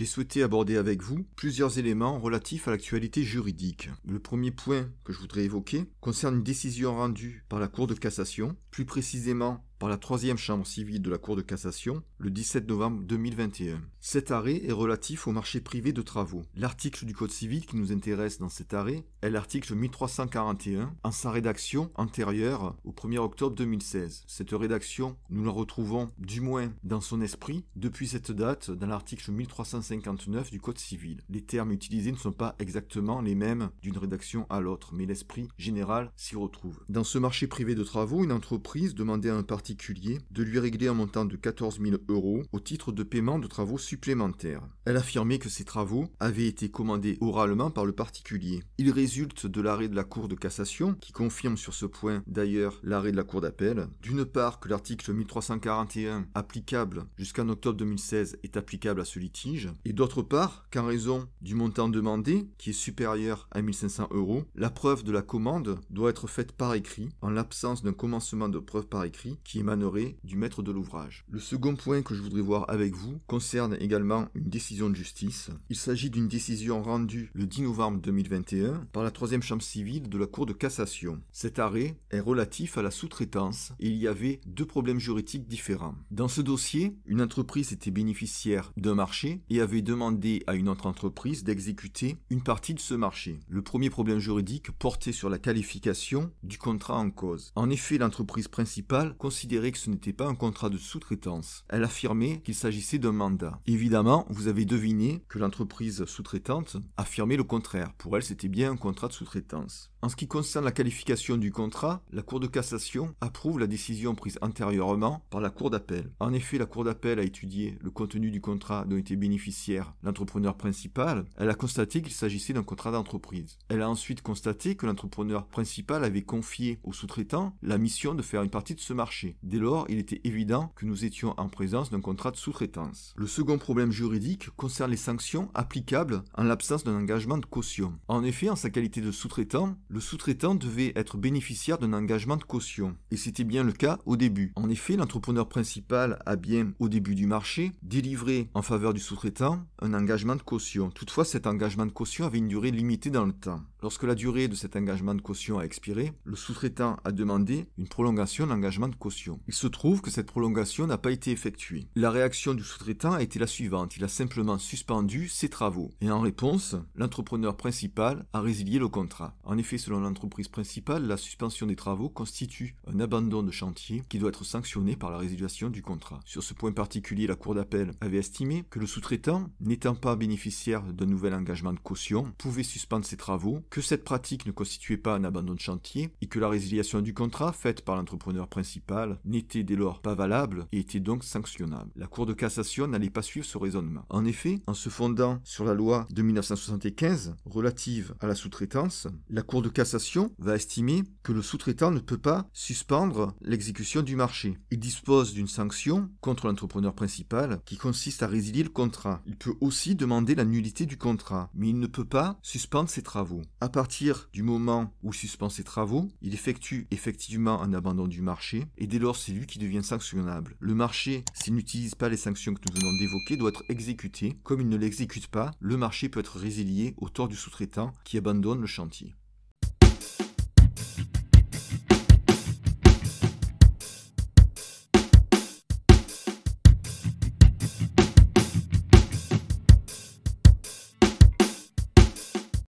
j'ai souhaité aborder avec vous plusieurs éléments relatifs à l'actualité juridique. Le premier point que je voudrais évoquer concerne une décision rendue par la Cour de cassation, plus précisément par la troisième chambre civile de la Cour de cassation le 17 novembre 2021. Cet arrêt est relatif au marché privé de travaux. L'article du Code civil qui nous intéresse dans cet arrêt est l'article 1341 en sa rédaction antérieure au 1er octobre 2016. Cette rédaction, nous la retrouvons du moins dans son esprit depuis cette date dans l'article 1359 du Code civil. Les termes utilisés ne sont pas exactement les mêmes d'une rédaction à l'autre, mais l'esprit général s'y retrouve. Dans ce marché privé de travaux, une entreprise demandait à un parti de lui régler un montant de 14 000 euros au titre de paiement de travaux supplémentaires. Elle affirmait que ces travaux avaient été commandés oralement par le particulier. Il résulte de l'arrêt de la Cour de cassation, qui confirme sur ce point d'ailleurs l'arrêt de la Cour d'appel, d'une part que l'article 1341 applicable jusqu'en octobre 2016 est applicable à ce litige, et d'autre part qu'en raison du montant demandé, qui est supérieur à 1500 euros, la preuve de la commande doit être faite par écrit en l'absence d'un commencement de preuve par écrit qui du maître de l'ouvrage. Le second point que je voudrais voir avec vous concerne également une décision de justice. Il s'agit d'une décision rendue le 10 novembre 2021 par la troisième chambre civile de la Cour de cassation. Cet arrêt est relatif à la sous-traitance et il y avait deux problèmes juridiques différents. Dans ce dossier, une entreprise était bénéficiaire d'un marché et avait demandé à une autre entreprise d'exécuter une partie de ce marché. Le premier problème juridique portait sur la qualification du contrat en cause. En effet, l'entreprise principale considère que ce n'était pas un contrat de sous-traitance. Elle affirmait qu'il s'agissait d'un mandat. Évidemment, vous avez deviné que l'entreprise sous-traitante affirmait le contraire. Pour elle, c'était bien un contrat de sous-traitance. En ce qui concerne la qualification du contrat, la Cour de cassation approuve la décision prise antérieurement par la Cour d'appel. En effet, la Cour d'appel a étudié le contenu du contrat dont était bénéficiaire l'entrepreneur principal. Elle a constaté qu'il s'agissait d'un contrat d'entreprise. Elle a ensuite constaté que l'entrepreneur principal avait confié au sous-traitant la mission de faire une partie de ce marché. Dès lors, il était évident que nous étions en présence d'un contrat de sous-traitance. Le second problème juridique concerne les sanctions applicables en l'absence d'un engagement de caution. En effet, en sa qualité de sous-traitant, le sous-traitant devait être bénéficiaire d'un engagement de caution. Et c'était bien le cas au début. En effet, l'entrepreneur principal a bien, au début du marché, délivré en faveur du sous-traitant un engagement de caution. Toutefois, cet engagement de caution avait une durée limitée dans le temps. Lorsque la durée de cet engagement de caution a expiré, le sous-traitant a demandé une prolongation de l'engagement de caution. Il se trouve que cette prolongation n'a pas été effectuée. La réaction du sous-traitant a été la suivante. Il a simplement suspendu ses travaux. Et en réponse, l'entrepreneur principal a résilié le contrat. En effet, selon l'entreprise principale, la suspension des travaux constitue un abandon de chantier qui doit être sanctionné par la résiliation du contrat. Sur ce point particulier, la Cour d'appel avait estimé que le sous-traitant, n'étant pas bénéficiaire d'un nouvel engagement de caution, pouvait suspendre ses travaux que cette pratique ne constituait pas un abandon de chantier et que la résiliation du contrat faite par l'entrepreneur principal n'était dès lors pas valable et était donc sanctionnable. La Cour de cassation n'allait pas suivre ce raisonnement. En effet, en se fondant sur la loi de 1975 relative à la sous-traitance, la Cour de cassation va estimer que le sous-traitant ne peut pas suspendre l'exécution du marché. Il dispose d'une sanction contre l'entrepreneur principal qui consiste à résilier le contrat. Il peut aussi demander la nullité du contrat, mais il ne peut pas suspendre ses travaux. À partir du moment où suspend ses travaux, il effectue effectivement un abandon du marché et dès lors c'est lui qui devient sanctionnable. Le marché, s'il n'utilise pas les sanctions que nous venons d'évoquer, doit être exécuté. Comme il ne l'exécute pas, le marché peut être résilié au tort du sous-traitant qui abandonne le chantier.